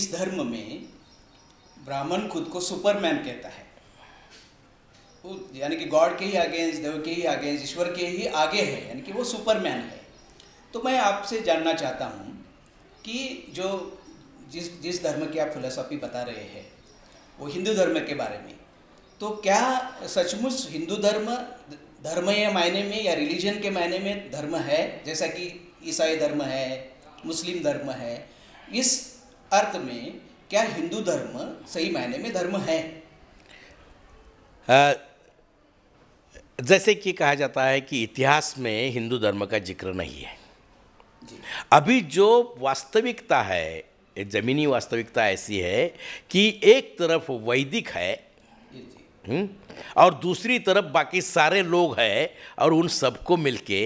इस धर्म में ब्राह्मण खुद को सुपरमैन कहता है वो यानी कि गॉड के ही अगेंस्ट देव के ही अगेंस्ट ईश्वर के ही आगे है यानी कि वो सुपरमैन है तो मैं आपसे जानना चाहता हूँ कि जो जिस जिस धर्म की आप फिलोसॉफी बता रहे हैं वो हिंदू धर्म के बारे में तो क्या सचमुच हिंदू धर्म धर्म या मायने में या रिलीजन के मायने में धर्म है जैसा कि ईसाई धर्म है मुस्लिम धर्म है इस अर्थ में क्या हिंदू धर्म सही मायने में धर्म है आ, जैसे कि कहा जाता है कि इतिहास में हिंदू धर्म का जिक्र नहीं है अभी जो वास्तविकता है ज़मीनी वास्तविकता ऐसी है कि एक तरफ वैदिक है हम्म, और दूसरी तरफ बाकी सारे लोग हैं और उन सबको मिलके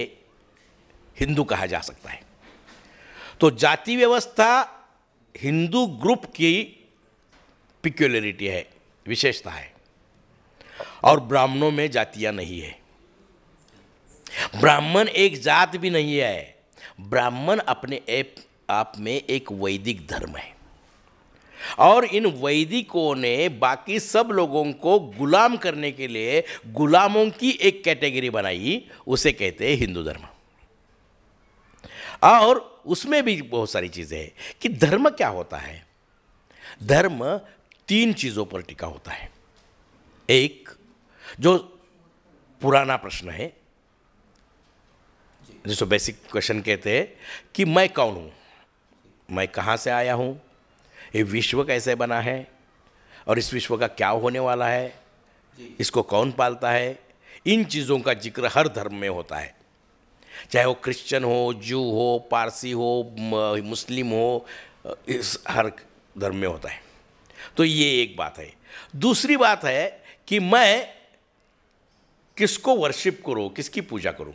हिंदू कहा जा सकता है तो जाति व्यवस्था हिंदू ग्रुप की पिक्यूलरिटी है विशेषता है और ब्राह्मणों में जातियां नहीं है ब्राह्मण एक जात भी नहीं है ब्राह्मण अपने एप आप में एक वैदिक धर्म है और इन वैदिकों ने बाकी सब लोगों को गुलाम करने के लिए गुलामों की एक कैटेगरी बनाई उसे कहते हैं हिंदू धर्म और उसमें भी बहुत सारी चीज़ें हैं कि धर्म क्या होता है धर्म तीन चीज़ों पर टिका होता है एक जो पुराना प्रश्न है जिसको बेसिक क्वेश्चन कहते हैं कि मैं कौन हूँ मैं कहाँ से आया हूँ ये विश्व कैसे बना है और इस विश्व का क्या होने वाला है इसको कौन पालता है इन चीज़ों का जिक्र हर धर्म में होता है चाहे वो क्रिश्चियन हो जू हो पारसी हो मुस्लिम हो इस हर धर्म में होता है तो ये एक बात है दूसरी बात है कि मैं किसको वर्शिप करूँ किसकी पूजा करूँ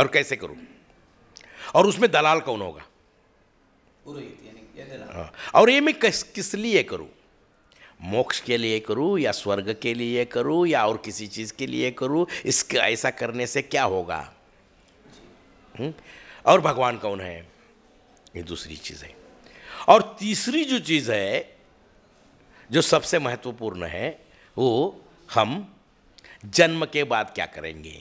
और कैसे करूँ और उसमें दलाल कौन होगा हाँ। और ये मैं किस किस लिए करूँ मोक्ष के लिए करूँ या स्वर्ग के लिए करूँ या और किसी चीज़ के लिए करूँ इसका ऐसा करने से क्या होगा हम्म? और भगवान कौन है ये दूसरी चीज़ है और तीसरी जो चीज़ है जो सबसे महत्वपूर्ण है वो हम जन्म के बाद क्या करेंगे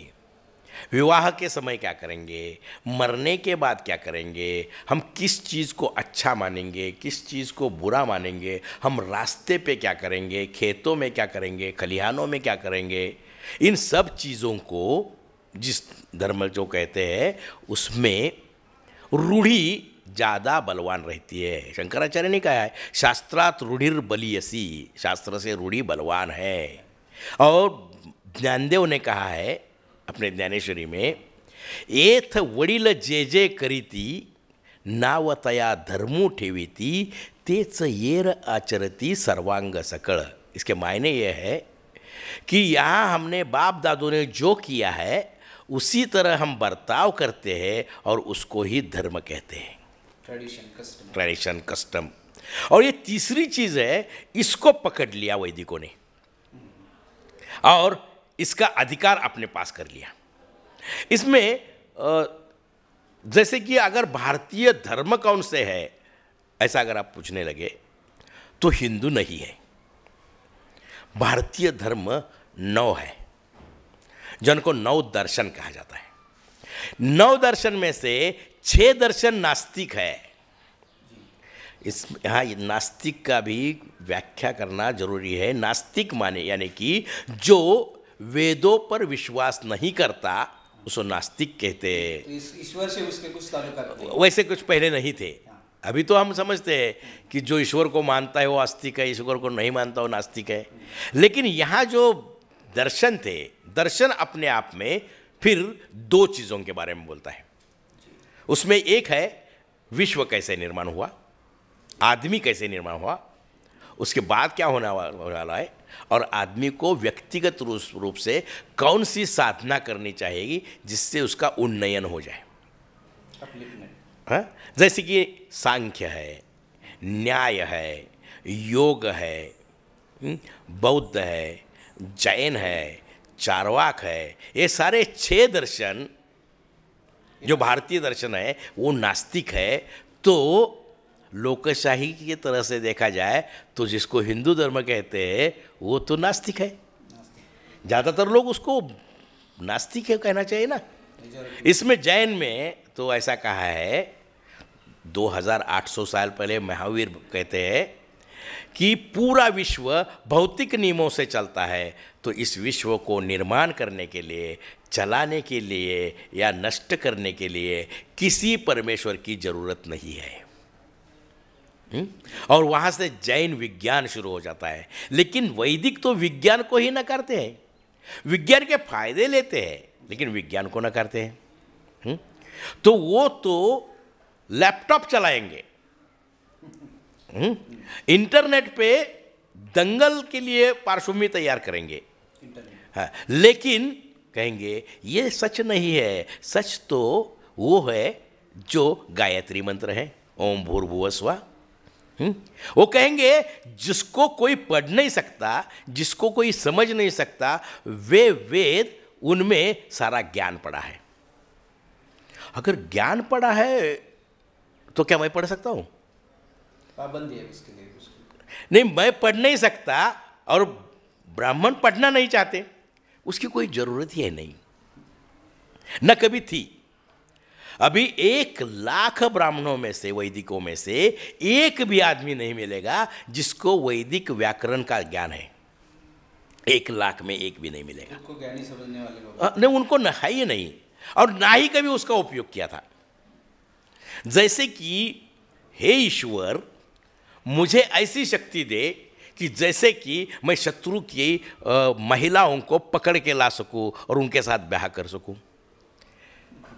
विवाह के समय क्या करेंगे मरने के बाद क्या करेंगे हम किस चीज़ को अच्छा मानेंगे किस चीज़ को बुरा मानेंगे हम रास्ते पे क्या करेंगे खेतों में क्या करेंगे खलिहानों में क्या करेंगे इन सब चीज़ों को जिस धर्म जो कहते हैं उसमें रूढ़ी ज़्यादा बलवान रहती है शंकराचार्य ने कहा है शास्त्रात रूढ़िर बलियसी शास्त्र से रूढ़ी बलवान है और ज्ञानदेव ने कहा है अपने ज्ञानेश्वरी में एथ वडील जे जे करीती नावतया धर्मो ठेवीती तेच येर आचरती सर्वांग सकल इसके मायने यह है कि यहाँ हमने बाप दादू ने जो किया है उसी तरह हम बर्ताव करते हैं और उसको ही धर्म कहते हैं ट्रेडिशन कस्टम ट्रेडिशन कस्टम और ये तीसरी चीज़ है इसको पकड़ लिया वैदिकों ने और इसका अधिकार अपने पास कर लिया इसमें जैसे कि अगर भारतीय धर्म कौन से है ऐसा अगर आप पूछने लगे तो हिंदू नहीं है भारतीय धर्म नौ है जिनको नौ दर्शन कहा जाता है नौ दर्शन में से छह दर्शन नास्तिक है इस यहाँ नास्तिक का भी व्याख्या करना जरूरी है नास्तिक माने यानी कि जो वेदों पर विश्वास नहीं करता उसको नास्तिक कहते हैं तो ईश्वर से उसके कुछ करते वैसे कुछ पहले नहीं थे हाँ। अभी तो हम समझते हैं कि जो ईश्वर को मानता है वो आस्तिक है ईश्वर को नहीं मानता वो नास्तिक है लेकिन यहाँ जो दर्शन थे दर्शन अपने आप में फिर दो चीज़ों के बारे में बोलता है उसमें एक है विश्व कैसे निर्माण हुआ आदमी कैसे निर्माण हुआ उसके बाद क्या होने वाला है और आदमी को व्यक्तिगत रूप से कौन सी साधना करनी चाहिएगी जिससे उसका उन्नयन हो जाए हाँ जैसे कि सांख्य है न्याय है योग है हम्म, बौद्ध है जैन है चारवाक है ये सारे छः दर्शन जो भारतीय दर्शन है वो नास्तिक है तो लोकशाही की तरह से देखा जाए तो जिसको हिंदू धर्म कहते हैं वो तो नास्तिक है ज़्यादातर लोग उसको नास्तिक है कहना चाहिए ना इसमें जैन में तो ऐसा कहा है 2800 साल पहले महावीर कहते हैं कि पूरा विश्व भौतिक नियमों से चलता है तो इस विश्व को निर्माण करने के लिए चलाने के लिए या नष्ट करने के लिए किसी परमेश्वर की जरूरत नहीं है हुँ? हम्म? और वहां से जैन विज्ञान शुरू हो जाता है लेकिन वैदिक तो विज्ञान को ही नकारते हैं विज्ञान के फायदे लेते हैं लेकिन विज्ञान को नकारते हैं हुँ? हम्म? तो वो तो लैपटॉप चलाएंगे हम्म? इंटरनेट पे दंगल के लिए पार्श्वभूमि तैयार करेंगे हाँ लेकिन कहेंगे ये सच नहीं है सच तो वो है जो गायत्री मंत्र है ओम भूर्भुव हम्म? वो कहेंगे जिसको कोई पढ़ नहीं सकता जिसको कोई समझ नहीं सकता वे वेद उनमें सारा ज्ञान पड़ा है अगर ज्ञान पड़ा है तो क्या मैं पढ़ सकता हूं पाबंदी है उसके लिए नहीं मैं पढ़ नहीं सकता और ब्राह्मण पढ़ना नहीं चाहते उसकी कोई ज़रूरत ही है नहीं न कभी थी अभी एक लाख ब्राह्मणों में से वैदिकों में से एक भी आदमी नहीं मिलेगा जिसको वैदिक व्याकरण का ज्ञान है एक लाख में एक भी नहीं मिलेगा उनको ज्ञानी समझने वाले नहीं उनको न है ही नहीं और ना ही कभी उसका उपयोग किया था जैसे कि हे ईश्वर मुझे ऐसी शक्ति दे कि जैसे कि मैं शत्रु की महिलाओं को पकड़ के ला सकूं और उनके साथ ब्याह कर सकूं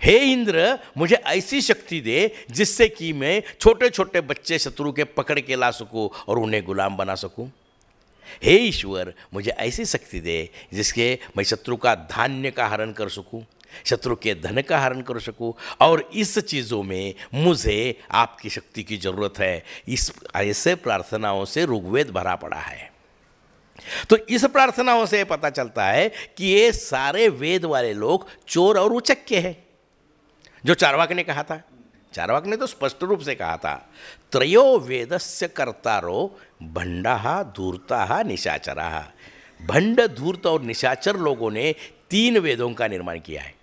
हे इंद्र मुझे ऐसी शक्ति दे जिससे कि मैं छोटे छोटे बच्चे शत्रु के पकड़ के ला सकूं और उन्हें गुलाम बना सकूं हे ईश्वर मुझे ऐसी शक्ति दे जिसके मैं शत्रु का धान्य का हरण कर सकूं शत्रु के धन का हरण कर सकूं और इस चीज़ों में मुझे आपकी शक्ति की ज़रूरत है इस ऐसे प्रार्थनाओं से ऋग्वेद भरा पड़ा है तो इस प्रार्थनाओं से पता चलता है कि ये सारे वेद वाले लोग चोर और उचक के हैं जो चारवाक ने कहा था चारवाक ने तो स्पष्ट रूप से कहा था त्रयो वेदस्य कर्तारो भंडा धूर्ता निशाचरा भंड धूर्त और निशाचर लोगों ने तीन वेदों का निर्माण किया है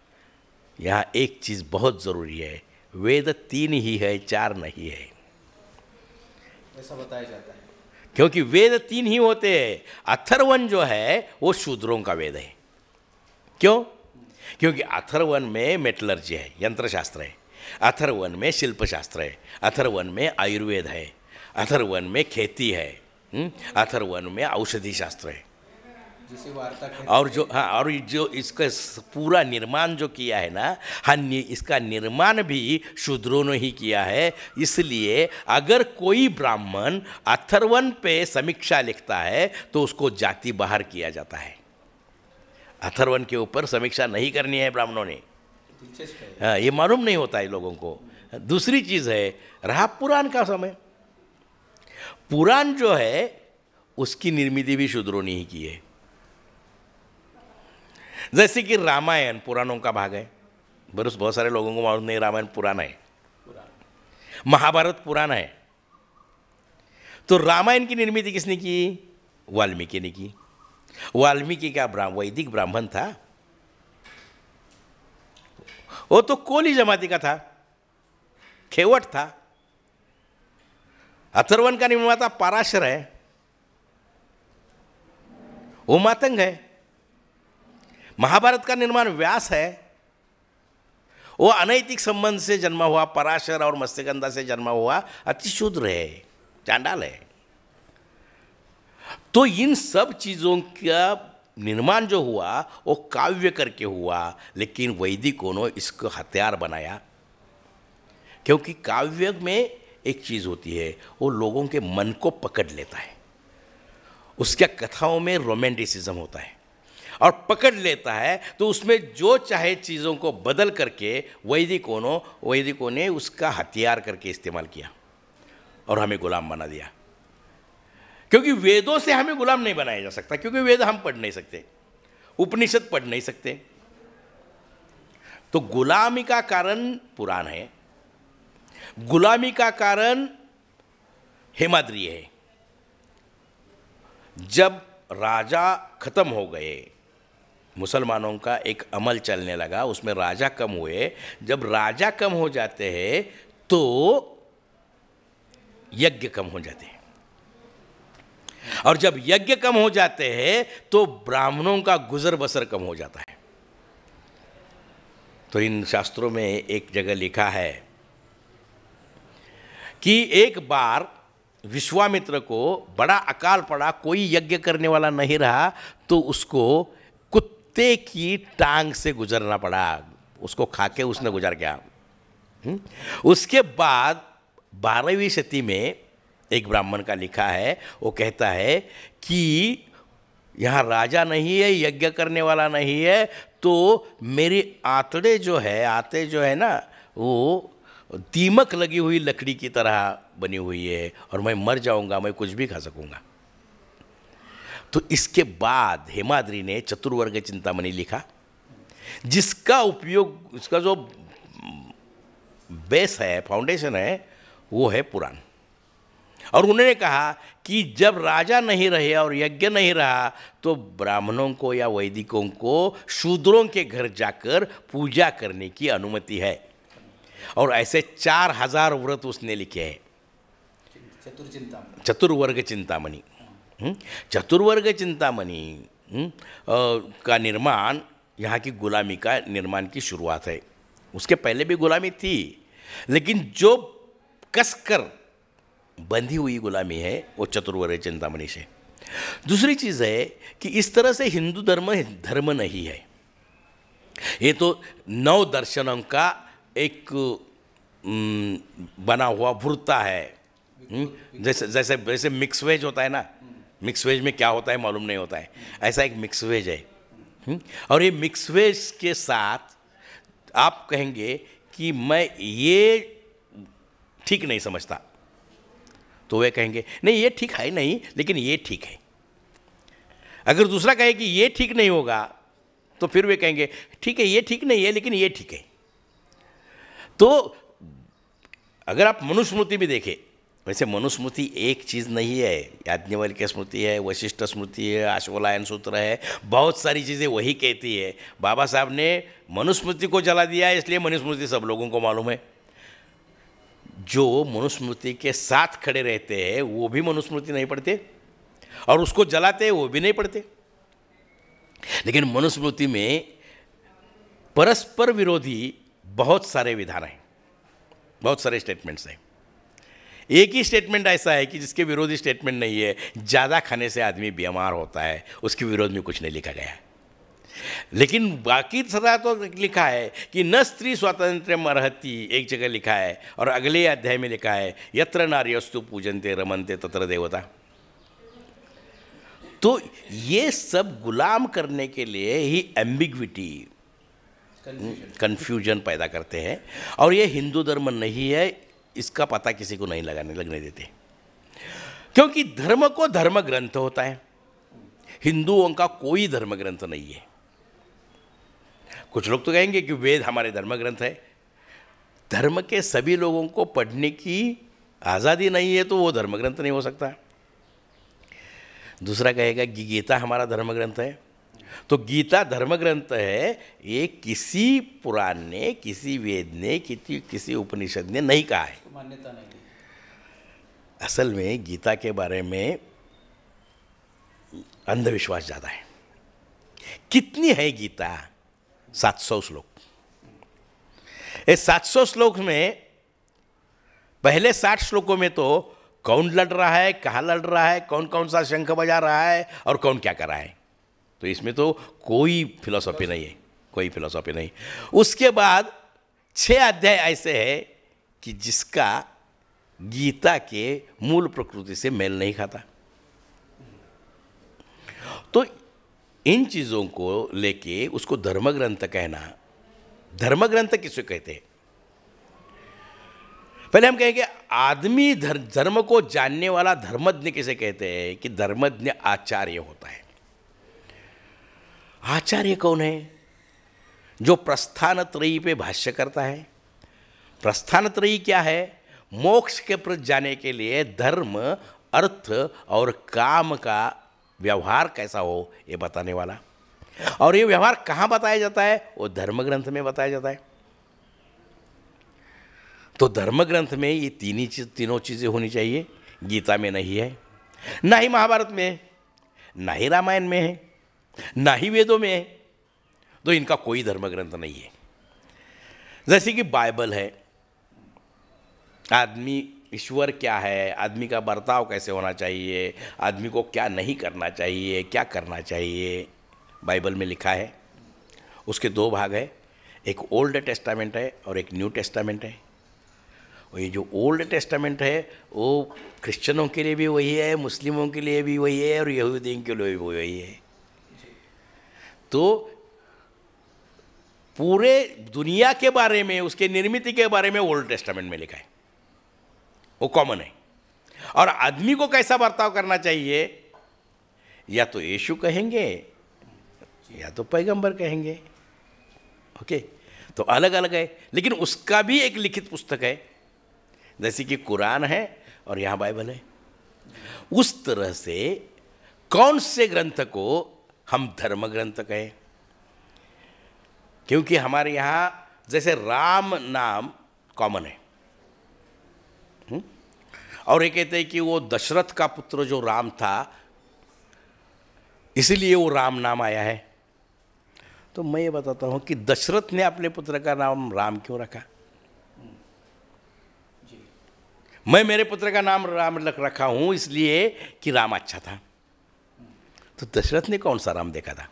यहाँ एक चीज़ बहुत ज़रूरी है वेद तीन ही है चार नहीं है ऐसा बताया जाता है क्योंकि वेद तीन ही होते हैं अथर्वन जो है वो शूद्रों का वेद है क्यों क्योंकि अथर्वन में मेटलर्जी है यंत्रशास्त्र है अथर्वन में शिल्पशास्त्र है अथर्वन में आयुर्वेद है अथर्वन में खेती है हम्म? अथर्वन में औषधि शास्त्र है और जो हाँ और जो इसका पूरा निर्माण जो किया है ना हाँ इसका निर्माण भी शूद्रों ने ही किया है इसलिए अगर कोई ब्राह्मण अथर्वन पे समीक्षा लिखता है तो उसको जाति बाहर किया जाता है अथर्वन के ऊपर समीक्षा नहीं करनी है ब्राह्मणों ने हाँ ये मालूम नहीं होता है लोगों को दूसरी चीज़ है रहा पुराण का समय पुराण जो है उसकी निर्मित भी शूद्रों ने ही की है जैसे कि रामायण पुराणों का भाग है बरस बहुत सारे लोगों को मालूम नहीं रामायण पुराना है महाभारत पुराना है तो रामायण की निर्मित किसने की वाल्मीकि ने की वाल्मीकि का ब्राह्म वैदिक ब्राह्मण था वो तो कोली जमाती का था खेवट था अथर्वन का निर्माता पाराशर है वो मातंग है महाभारत का निर्माण व्यास है वो अनैतिक संबंध से जन्मा हुआ पराशर और मत्स्यगंधा से जन्मा हुआ अतिशूद्र है चांडाल है तो इन सब चीज़ों का निर्माण जो हुआ वो काव्य करके हुआ लेकिन वैदिकों ने इसको हथियार बनाया क्योंकि काव्य में एक चीज़ होती है वो लोगों के मन को पकड़ लेता है उसके कथाओं में रोमेंटिसिज्म होता है और पकड़ लेता है तो उसमें जो चाहे चीज़ों को बदल करके वैदिकों ने वैदिकों ने उसका हथियार करके इस्तेमाल किया और हमें गुलाम बना दिया क्योंकि वेदों से हमें गुलाम नहीं बनाया जा सकता क्योंकि वेद हम पढ़ नहीं सकते उपनिषद पढ़ नहीं सकते तो गुलामी का कारण पुराण है गुलामी का कारण हेमाद्री है जब राजा खत्म हो गए मुसलमानों का एक अमल चलने लगा उसमें राजा कम हुए जब राजा कम हो जाते हैं तो यज्ञ कम हो जाते हैं और जब यज्ञ कम हो जाते हैं तो ब्राह्मणों का गुजर बसर कम हो जाता है तो इन शास्त्रों में एक जगह लिखा है कि एक बार विश्वामित्र को बड़ा अकाल पड़ा कोई यज्ञ करने वाला नहीं रहा तो उसको कुत्ते की टांग से गुजरना पड़ा उसको खा के उसने गुजर गया हम्म? उसके बाद बारहवीं सती में एक ब्राह्मण का लिखा है वो कहता है कि यहाँ राजा नहीं है यज्ञ करने वाला नहीं है तो मेरी आतड़े जो है आते जो है ना वो दीमक लगी हुई लकड़ी की तरह बनी हुई है और मैं मर जाऊँगा मैं कुछ भी खा सकूँगा तो इसके बाद हेमाद्री ने चतुर्वर्ग चिंतामणि लिखा जिसका उपयोग उसका जो बेस है फाउंडेशन है वो है पुराण और उन्होंने कहा कि जब राजा नहीं रहे और यज्ञ नहीं रहा तो ब्राह्मणों को या वैदिकों को शूद्रों के घर जाकर पूजा करने की अनुमति है और ऐसे चार हजार व्रत उसने लिखे हैं चतुर्चिंता चतुर्वर्ग चिंतामणि हम्म? चतुर्वर्ग चिंतामणि हम्म? का निर्माण यहाँ की गुलामी का निर्माण की शुरुआत है उसके पहले भी गुलामी थी लेकिन जो कसकर बंधी हुई गुलामी है वो चतुर्वर्ग चिंतामणि से दूसरी चीज़ है कि इस तरह से हिंदू धर्म धर्म नहीं है ये तो नौ दर्शनों का एक बना हुआ भुरता है हम्म? जैसे जैसे जैसे मिक्स वेज होता है ना मिक्स वेज में क्या होता है मालूम नहीं होता है ऐसा एक मिक्स वेज है और ये मिक्स वेज के साथ आप कहेंगे कि मैं ये ठीक नहीं समझता तो वे कहेंगे नहीं ये ठीक है नहीं लेकिन ये ठीक है अगर दूसरा कहे कि ये ठीक नहीं होगा तो फिर वे कहेंगे ठीक है ये ठीक नहीं है लेकिन ये ठीक है तो अगर आप मनुस्मृति भी देखें वैसे मनुस्मृति एक चीज़ नहीं है याज्ञवल्क स्मृति है वशिष्ठ स्मृति है अश्वलायन सूत्र है बहुत सारी चीज़ें वही कहती है बाबा साहब ने मनुस्मृति को जला दिया है इसलिए मनुस्मृति सब लोगों को मालूम है जो मनुस्मृति के साथ खड़े रहते हैं वो भी मनुस्मृति नहीं पढ़ते और उसको जलाते वो भी नहीं पढ़ते लेकिन मनुस्मृति में परस्पर विरोधी बहुत सारे विधान हैं बहुत सारे स्टेटमेंट्स हैं एक ही स्टेटमेंट ऐसा है कि जिसके विरोधी स्टेटमेंट नहीं है ज़्यादा खाने से आदमी बीमार होता है उसके विरोध में कुछ नहीं लिखा गया लेकिन बाकी सदा तो लिखा है कि न स्त्री स्वातंत्र मरहती एक जगह लिखा है और अगले अध्याय में लिखा है यत्र नार्यस्तु पूजनते रमनते तत्र देवता तो ये सब गुलाम करने के लिए ही एम्बिग्विटी कन्फ्यूजन पैदा करते हैं और ये हिंदू धर्म नहीं है इसका पता किसी को नहीं लगाने लगने देते क्योंकि धर्म को धर्म ग्रंथ होता है हिंदुओं का कोई धर्म ग्रंथ नहीं है कुछ लोग तो कहेंगे कि वेद हमारे धर्म ग्रंथ है धर्म के सभी लोगों को पढ़ने की आज़ादी नहीं है तो वो धर्म ग्रंथ नहीं हो सकता दूसरा कहेगा कि गीता हमारा धर्म ग्रंथ है तो गीता धर्म ग्रंथ है ये किसी पुराण ने किसी वेद ने किसी किसी उपनिषद ने नहीं कहा है मान्यता नहीं असल में गीता के बारे में अंधविश्वास ज़्यादा है कितनी है गीता 700 श्लोक ये 700 श्लोक में पहले 60 श्लोकों में तो कौन लड़ रहा है कहाँ लड़ रहा है कौन कौन सा शंख बजा रहा है और कौन क्या कर रहा है तो इसमें तो कोई फिलोसॉफी नहीं है कोई फिलोसॉफी नहीं उसके बाद छह अध्याय ऐसे है कि जिसका गीता के मूल प्रकृति से मेल नहीं खाता तो इन चीज़ों को लेके उसको धर्मग्रंथ कहना धर्मग्रंथ किसे कहते हैं पहले हम कहेंगे आदमी धर्म को जानने वाला धर्मज्ञ किसे कहते हैं कि धर्मज्ञ आचार्य होता है आचार्य कौन है जो प्रस्थान त्रयी पे भाष्य करता है प्रस्थान त्रयी क्या है मोक्ष के प्रति जाने के लिए धर्म अर्थ और काम का व्यवहार कैसा हो ये बताने वाला और ये व्यवहार कहाँ बताया जाता है वो धर्म ग्रंथ में बताया जाता है तो धर्म ग्रंथ में ये तीन ही चीज तीनों चीज़ें होनी चाहिए गीता में नहीं है ना ही महाभारत में ना ही रामायण में है ना ही वेदों में है तो इनका कोई धर्म ग्रंथ नहीं है जैसे कि बाइबल है आदमी ईश्वर क्या है आदमी का बर्ताव कैसे होना चाहिए आदमी को क्या नहीं करना चाहिए क्या करना चाहिए बाइबल में लिखा है उसके दो भाग है एक ओल्ड टेस्टामेंट है और एक न्यू टेस्टामेंट है और ये जो ओल्ड टेस्टामेंट है वो क्रिश्चनों के लिए भी वही है मुस्लिमों के लिए भी वही है और यहूदियों के लिए भी वही है तो पूरे दुनिया के बारे में उसके निर्मित के बारे में ओल्ड टेस्टामेंट में लिखा है वो कॉमन है और आदमी को कैसा बर्ताव करना चाहिए या तो यीशु कहेंगे या तो पैगंबर कहेंगे ओके तो अलग अलग है लेकिन उसका भी एक लिखित पुस्तक है जैसे कि कुरान है और यहाँ बाइबल है उस तरह से कौन से ग्रंथ को हम धर्म ग्रंथ कहें क्योंकि हमारे यहाँ जैसे राम नाम कॉमन है हुँ? हम्म? और ये कहते हैं कि वो दशरथ का पुत्र जो राम था इसीलिए वो राम नाम आया है तो मैं ये बताता हूँ कि दशरथ ने अपने पुत्र का नाम राम क्यों रखा मैं मेरे पुत्र का नाम राम रखा हूँ इसलिए कि राम अच्छा था तो दशरथ ने कौन सा राम देखा था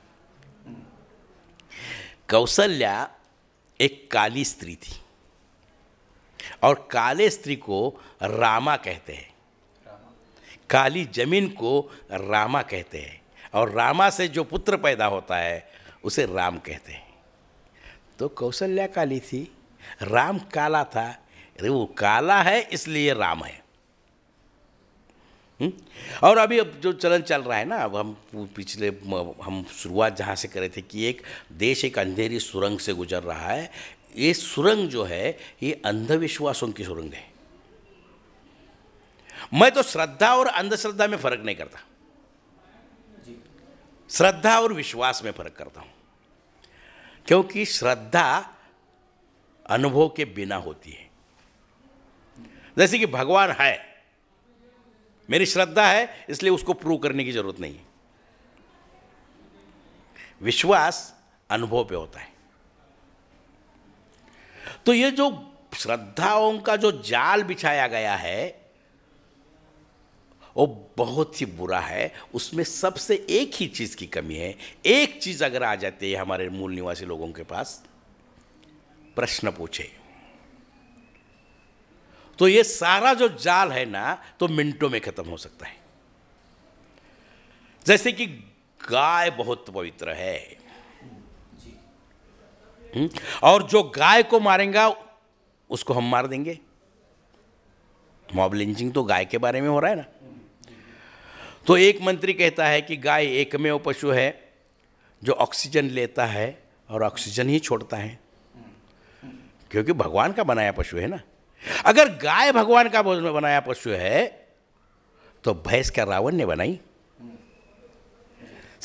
कौशल्या एक काली स्त्री थी और काले स्त्री को रामा कहते हैं काली जमीन को रामा कहते हैं और रामा से जो पुत्र पैदा होता है उसे राम कहते हैं तो कौशल्या काली थी राम काला था वो काला है इसलिए राम है हुँ? हम्म? और अभी अब जो चलन चल रहा है ना अब हम पिछले हम शुरुआत जहाँ से करे थे कि एक देश एक अंधेरी सुरंग से गुजर रहा है ये सुरंग जो है ये अंधविश्वासों की सुरंग है मैं तो श्रद्धा और अंधश्रद्धा में फर्क नहीं करता श्रद्धा और विश्वास में फर्क करता हूं क्योंकि श्रद्धा अनुभव के बिना होती है जैसे कि भगवान है मेरी श्रद्धा है इसलिए उसको प्रूव करने की जरूरत नहीं है विश्वास अनुभव पे होता है तो ये जो श्रद्धाओं का जो जाल बिछाया गया है वो बहुत ही बुरा है उसमें सबसे एक ही चीज़ की कमी है एक चीज़ अगर आ जाती है हमारे मूल निवासी लोगों के पास प्रश्न पूछे तो ये सारा जो जाल है ना तो मिनटों में ख़त्म हो सकता है जैसे कि गाय बहुत पवित्र है हम्म? और जो गाय को मारेगा उसको हम मार देंगे मॉब लिंचिंग तो गाय के बारे में हो रहा है ना तो एक मंत्री कहता है कि गाय एक वो पशु है जो ऑक्सीजन लेता है और ऑक्सीजन ही छोड़ता है क्योंकि भगवान का बनाया पशु है ना अगर गाय भगवान का भोजन में बनाया पशु है तो भैंस का रावण ने बनाई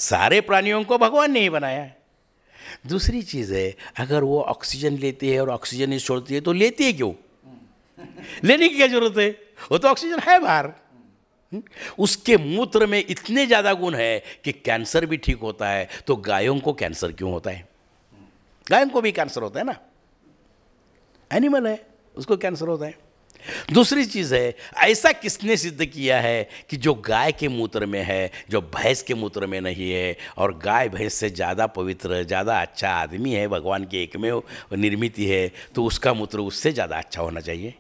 सारे प्राणियों को भगवान ने ही बनाया दूसरी चीज़ है अगर वो ऑक्सीजन लेती है और ऑक्सीजन ही छोड़ती है तो लेती है क्यों लेने की क्या जरूरत है वो तो ऑक्सीजन है बाहर उसके मूत्र में इतने ज़्यादा गुण है कि कैंसर भी ठीक होता है तो गायों को कैंसर क्यों होता है गायों को भी कैंसर होता है ना एनिमल है उसको कैंसर होता है दूसरी चीज है ऐसा किसने सिद्ध किया है कि जो गाय के मूत्र में है जो भैंस के मूत्र में नहीं है और गाय भैंस से ज़्यादा पवित्र ज़्यादा अच्छा आदमी है भगवान के एक में निर्मित है तो उसका मूत्र उससे ज़्यादा अच्छा होना चाहिए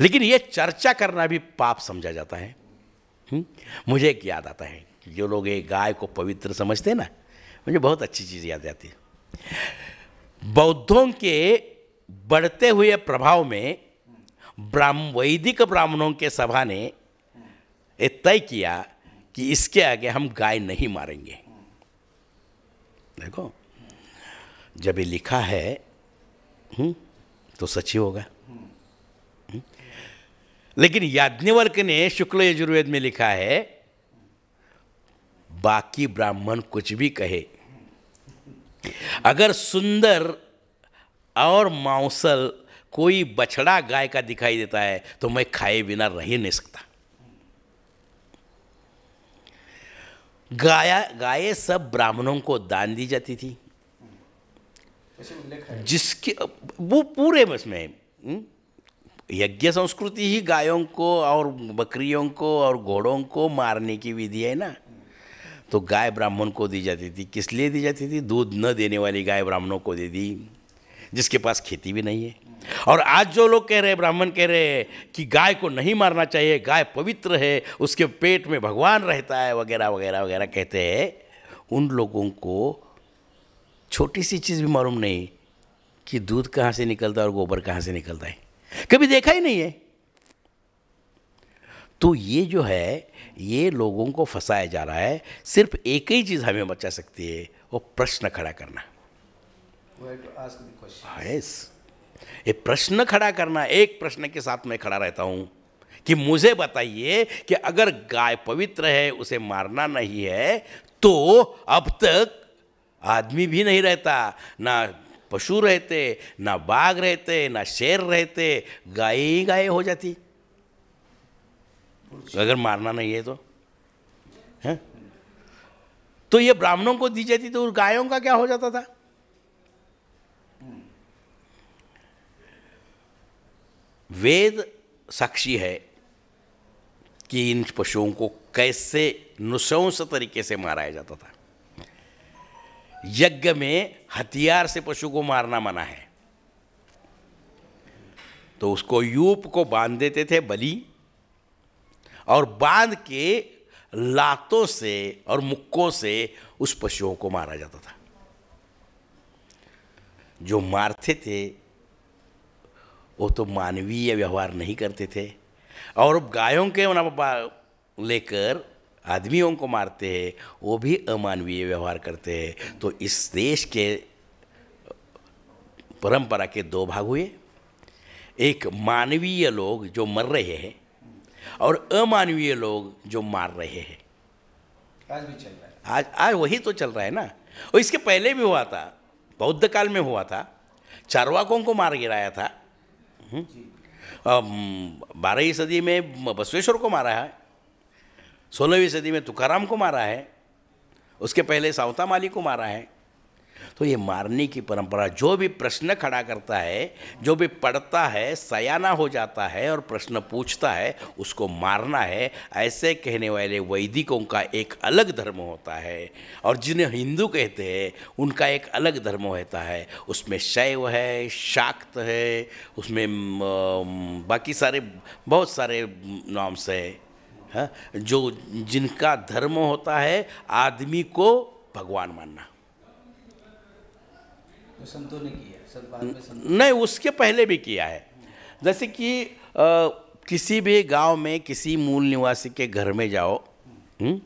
लेकिन यह चर्चा करना भी पाप समझा जाता है हम्म? मुझे एक याद आता है जो लोग गाय को पवित्र समझते हैं ना मुझे बहुत अच्छी चीज़ याद आती है बौद्धों के बढ़ते हुए प्रभाव में ब्राह्म वैदिक ब्राह्मणों के सभा ने तय किया कि इसके आगे हम गाय नहीं मारेंगे देखो जब ये लिखा है हुँ? हम्म, तो सच ही होगा हम्म। लेकिन याज्ञवर्क ने शुक्ल यजुर्वेद में लिखा है बाकी ब्राह्मण कुछ भी कहे अगर सुंदर और मांसल कोई बछड़ा गाय का दिखाई देता है तो मैं खाए बिना रह नहीं सकता गाया गाय सब ब्राह्मणों को दान दी जाती थी जिसके वो पूरे में हम्म, यज्ञ संस्कृति ही गायों को और बकरियों को और घोड़ों को मारने की विधि है ना तो गाय ब्राह्मण को दी जाती थी किस लिए दी जाती थी दूध न देने वाली गाय ब्राह्मणों को दे दी जिसके पास खेती भी नहीं है और आज जो लोग कह रहे हैं ब्राह्मण कह रहे हैं कि गाय को नहीं मारना चाहिए गाय पवित्र है उसके पेट में भगवान रहता है वगैरह वगैरह वगैरह कहते हैं उन लोगों को छोटी सी चीज़ भी मालूम नहीं कि दूध कहाँ से निकलता है और गोबर कहाँ से निकलता है कभी देखा ही नहीं है तो ये जो है ये लोगों को फंसाया जा रहा है सिर्फ एक ही चीज़ हमें बचा सकती है वो प्रश्न खड़ा करना हाँ, yes. एक प्रश्न खड़ा करना एक प्रश्न के साथ मैं खड़ा रहता हूं कि मुझे बताइए कि अगर गाय पवित्र है उसे मारना नहीं है तो अब तक आदमी भी नहीं रहता ना पशु रहते ना बाघ रहते ना शेर रहते गाय ही गाय हो जाती अगर मारना नहीं है तो है? तो ये ब्राह्मणों को दी जाती तो गायों का क्या हो जाता था वेद साक्षी है कि इन पशुओं को कैसे नुशंस तरीके से माराया जाता था यज्ञ में हथियार से पशु को मारना मना है तो उसको यूप को बांध देते थे बलि और बांध के लातों से और मुक्कों से उस पशुओं को मारा जाता था जो मारते थे वो तो मानवीय व्यवहार नहीं करते थे और गायों के लेकर आदमियों को मारते हैं वो भी अमानवीय व्यवहार करते हैं तो इस देश के परंपरा के दो भाग हुए एक मानवीय लोग जो मर रहे हैं और अमानवीय लोग जो मार रहे हैं आज भी चल रहा है आज आज वही तो चल रहा है ना और इसके पहले भी हुआ था बौद्ध काल में हुआ था चारवाकों को मार गिराया था हम्म। हम्म, बारहवीं सदी में बसवेश्वर को मारा है सोलहवीं सदी में तुकाराम को मारा है उसके पहले सावता माली को मारा है तो ये मारने की परंपरा जो भी प्रश्न खड़ा करता है जो भी पढ़ता है सयाना हो जाता है और प्रश्न पूछता है उसको मारना है ऐसे कहने वाले वैदिकों का एक अलग धर्म होता है और जिन्हें हिंदू कहते हैं उनका एक अलग धर्म होता है उसमें शैव है शाक्त है उसमें बाकी सारे बहुत सारे नाम्स है हाँ, जो जिनका धर्म होता है आदमी को भगवान मानना तो संतों ने किया में नहीं उसके पहले भी किया है जैसे कि आ, किसी भी गांव में किसी मूल निवासी के घर में जाओ हुँ? हम्म,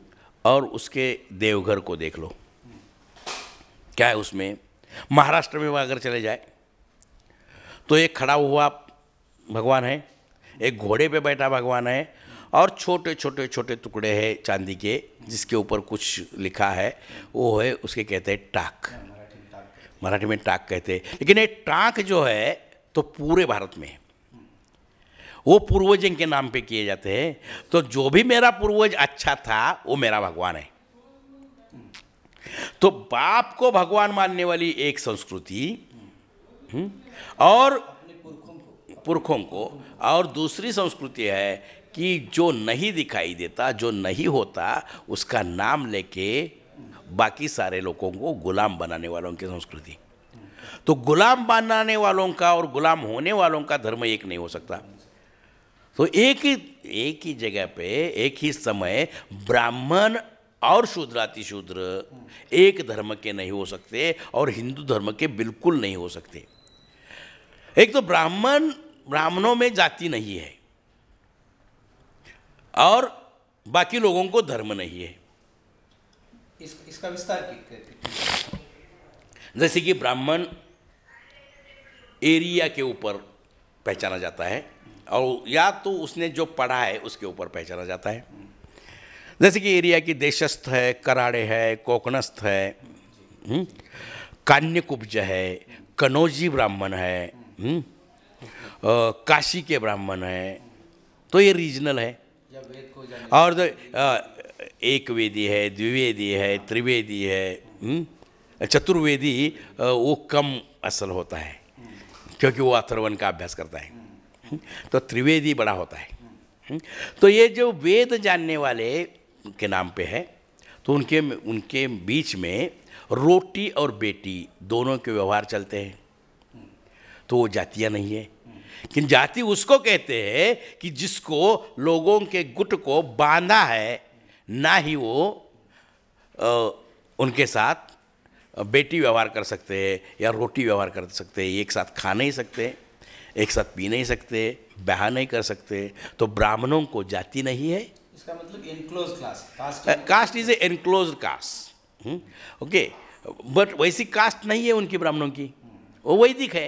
और उसके देवघर को देख लो क्या है उसमें महाराष्ट्र में वह अगर चले जाए तो एक खड़ा हुआ भगवान है एक घोड़े पे बैठा भगवान है और छोटे छोटे छोटे टुकड़े हैं चांदी के जिसके ऊपर कुछ लिखा है वो है उसके कहते हैं टाक मराठी में टाक कहते हैं लेकिन ये टाक जो है तो पूरे भारत में है वो पूर्वजों के नाम पे किए जाते हैं तो जो भी मेरा पूर्वज अच्छा था वो मेरा भगवान है तो बाप को भगवान मानने वाली एक संस्कृति हम्म, और पुरखों को और दूसरी संस्कृति है कि जो नहीं दिखाई देता जो नहीं होता उसका नाम लेके बाकी सारे लोगों को गुलाम बनाने वालों की संस्कृति तो गुलाम बनाने वालों का और गुलाम होने वालों का धर्म एक नहीं हो सकता तो एक ही एक ही जगह पे एक ही समय ब्राह्मण और शूद्राति शूद्र एक धर्म के नहीं हो सकते और हिंदू धर्म के बिल्कुल नहीं हो सकते एक तो ब्राह्मण ब्राह्मणों में जाति नहीं है और बाकी लोगों को धर्म नहीं है इस, इसका विस्तार जैसे कि ब्राह्मण एरिया के ऊपर पहचाना जाता है और या तो उसने जो पढ़ा है उसके ऊपर पहचाना जाता है जैसे कि एरिया की देशस्थ है कराड़े है कोकणस्थ है हम्म, कान्यकुब्ज है कनौजी ब्राह्मण है हम्म, काशी के ब्राह्मण है तो ये रीजनल है और एक वेदी है द्विवेदी है त्रिवेदी है हम्म? चतुर्वेदी वो कम असल होता है क्योंकि वो अथर्वन का अभ्यास करता है तो त्रिवेदी बड़ा होता है हम्म? तो ये जो वेद जानने वाले के नाम पे है तो उनके उनके बीच में रोटी और बेटी दोनों के व्यवहार चलते हैं तो वो जातियाँ नहीं है कि जाति उसको कहते हैं कि जिसको लोगों के गुट को बांधा है ना ही वो उनके साथ बेटी व्यवहार कर सकते हैं या रोटी व्यवहार कर सकते हैं एक साथ खा नहीं सकते एक साथ पी नहीं सकते बहा नहीं कर सकते तो ब्राह्मणों को जाति नहीं है इसका मतलब enclose class caste is a enclose caste okay but वैसी कास्ट नहीं है उनकी ब्राह्मणों की वो वैदिक है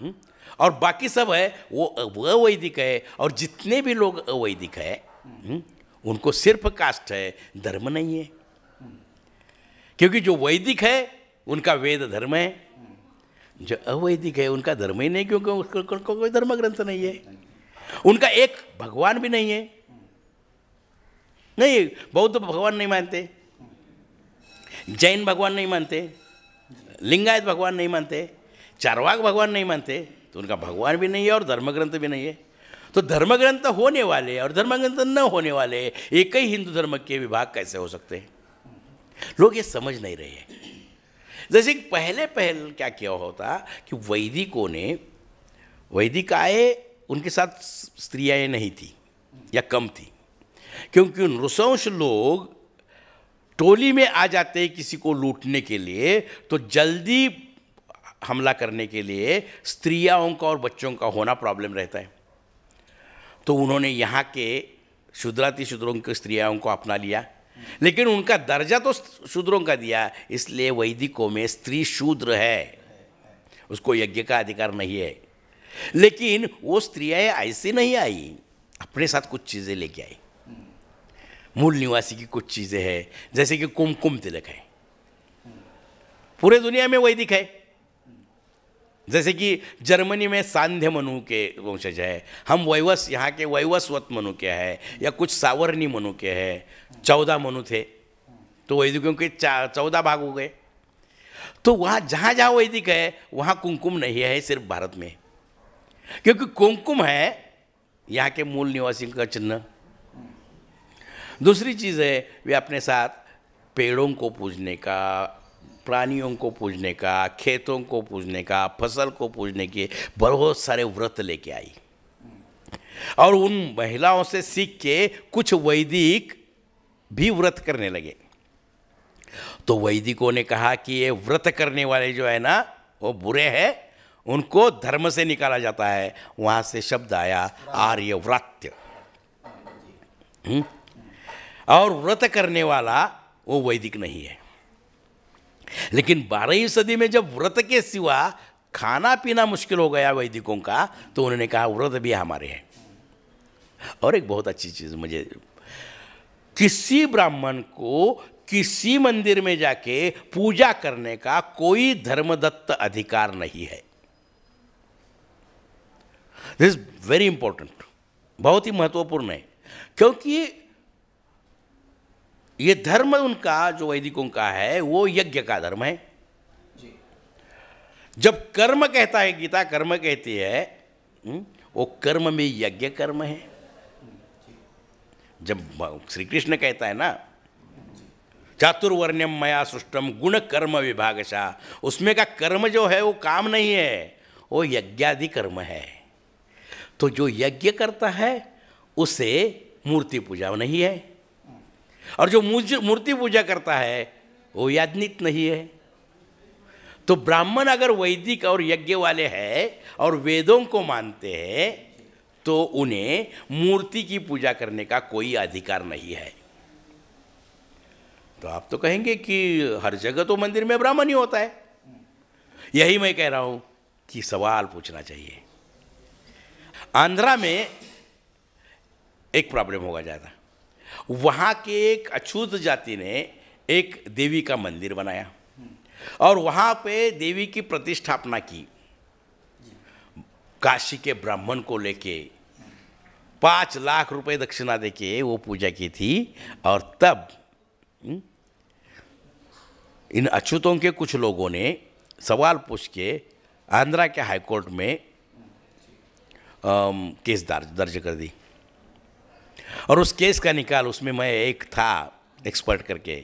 हम्म, और बाकी सब है वो वैदिक है और जितने भी लोग अवैदिक है हुँ? हम्म, उनको सिर्फ कास्ट है धर्म नहीं है क्योंकि जो वैदिक है उनका वेद धर्म है जो अवैदिक है उनका धर्म ही नहीं क्योंकि उसको को, को, कोई धर्म ग्रंथ नहीं है उनका एक भगवान भी नहीं है नहीं बौद्ध भगवान नहीं मानते जैन भगवान नहीं मानते लिंगायत भगवान नहीं मानते चारवाक भगवान नहीं मानते तो उनका भगवान भी नहीं है और धर्म ग्रंथ भी नहीं है तो धर्म ग्रंथ होने वाले और धर्म ग्रंथ न होने वाले एक ही हिंदू धर्म के विभाग कैसे हो सकते हैं लोग ये समझ नहीं रहे हैं जैसे पहले पहल क्या किया होता कि वैदिकों ने वैदिक आए उनके साथ स्त्रियाएं नहीं थी या कम थी क्योंकि नृशंश लोग टोली में आ जाते हैं किसी को लूटने के लिए तो जल्दी हमला करने के लिए स्त्रियाओं का और बच्चों का होना प्रॉब्लम रहता है तो उन्होंने यहाँ के शुद्राति शूद्रों की स्त्रियों को अपना लिया लेकिन उनका दर्जा तो शूद्रों का दिया इसलिए वैदिकों में स्त्री शूद्र है उसको यज्ञ का अधिकार नहीं है लेकिन वो स्त्रियाँ ऐसे नहीं आई अपने साथ कुछ चीज़ें लेके आई मूल निवासी की कुछ चीज़ें हैं जैसे कि कुमकुम तिलक है पूरे दुनिया में वैदिक है जैसे कि जर्मनी में सांध्य मनु के वंशज है हम वैवस यहाँ के वैवस्वत मनु के है या कुछ सावरणी मनु के है चौदह मनु थे तो वैदिकों के चौदह भाग हो गए तो वहाँ जहाँ जहाँ वैदिक है वहाँ कुमकुम नहीं है सिर्फ भारत में क्योंकि कुमकुम है यहाँ के मूल निवासी का चिन्ह दूसरी चीज़ है वे अपने साथ पेड़ों को पूजने का प्राणियों को पूजने का खेतों को पूजने का फसल को पूजने के बहुत सारे व्रत लेके आई और उन महिलाओं से सीख के कुछ वैदिक भी व्रत करने लगे तो वैदिकों ने कहा कि ये व्रत करने वाले जो है ना वो बुरे हैं उनको धर्म से निकाला जाता है वहां से शब्द आया आर्य व्रत्य हम्म? और व्रत करने वाला वो वैदिक नहीं है लेकिन बारहवीं सदी में जब व्रत के सिवा खाना पीना मुश्किल हो गया वैदिकों का तो उन्होंने कहा व्रत भी हमारे हैं और एक बहुत अच्छी चीज़ मुझे किसी ब्राह्मण को किसी मंदिर में जाके पूजा करने का कोई धर्मदत्त अधिकार नहीं है दिस वेरी इंपॉर्टेंट बहुत ही महत्वपूर्ण है क्योंकि ये धर्म उनका जो वैदिकों का है वो यज्ञ का धर्म है जब कर्म कहता है गीता कर्म कहती है हम्म, वो कर्म में यज्ञ कर्म है जब श्री कृष्ण कहता है ना चातुर्वर्ण्यम मया सृष्टम गुण कर्म विभागशा उसमें का कर्म जो है वो काम नहीं है वो यज्ञादि कर्म है तो जो यज्ञ करता है उसे मूर्ति पूजा नहीं है और जो मूर्ति पूजा करता है वो याज्ञिक नहीं है तो ब्राह्मण अगर वैदिक और यज्ञ वाले हैं और वेदों को मानते हैं तो उन्हें मूर्ति की पूजा करने का कोई अधिकार नहीं है तो आप तो कहेंगे कि हर जगह तो मंदिर में ब्राह्मण ही होता है यही मैं कह रहा हूं कि सवाल पूछना चाहिए आंध्रा में एक प्रॉब्लम होगा ज़्यादा वहाँ के एक अछूत जाति ने एक देवी का मंदिर बनाया और वहाँ पे देवी की प्रतिष्ठापना की काशी के ब्राह्मण को लेके पाँच लाख रुपए दक्षिणा देके वो पूजा की थी और तब हम्म, इन अछूतों के कुछ लोगों ने सवाल पूछ के आंध्रा के हाईकोर्ट में केस दर्ज दर्ज कर दी और उस केस का निकाल उसमें मैं एक था एक्सपर्ट करके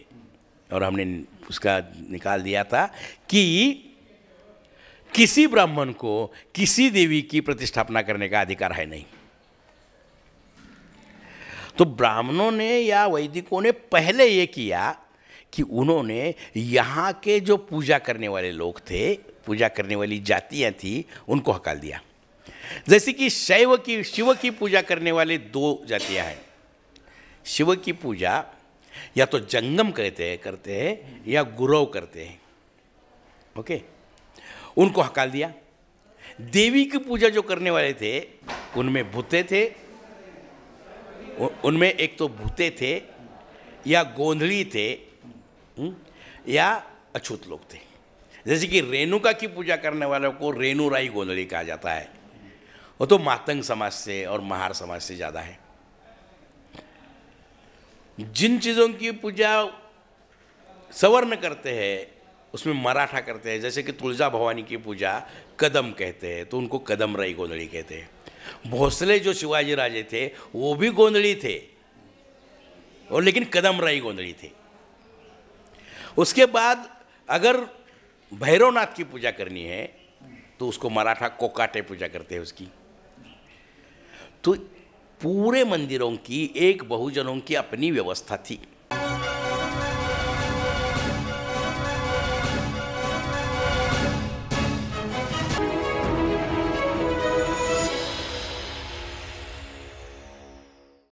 और हमने उसका निकाल दिया था कि किसी ब्राह्मण को किसी देवी की प्रतिष्ठापना करने का अधिकार है नहीं तो ब्राह्मणों ने या वैदिकों ने पहले ये किया कि उन्होंने यहाँ के जो पूजा करने वाले लोग थे पूजा करने वाली जातियाँ थी उनको हकाल दिया जैसे कि शैव की शिव की पूजा करने वाले दो जातियां हैं शिव की पूजा या तो जंगम कहते हैं करते हैं या गुरव करते हैं ओके उनको हकाल दिया देवी की पूजा जो करने वाले थे उनमें भूते थे उनमें एक तो भूते थे या गोंधली थे हम्म, या अछूत लोग थे जैसे कि रेणुका की पूजा करने वालों को रेणु राई गोंधली कहा जाता है वो तो मातंग समाज से और महार समाज से ज़्यादा है जिन चीज़ों की पूजा सवर्ण करते हैं उसमें मराठा करते हैं जैसे कि तुलजा भवानी की पूजा कदम कहते हैं तो उनको कदम रई गोंदड़ी कहते हैं भोसले जो शिवाजी राजे थे वो भी गोंदड़ी थे और लेकिन कदम रई गोंदड़ी थे उसके बाद अगर भैरवनाथ की पूजा करनी है तो उसको मराठा कोकाटे पूजा करते हैं उसकी तो पूरे मंदिरों की एक बहुजनों की अपनी व्यवस्था थी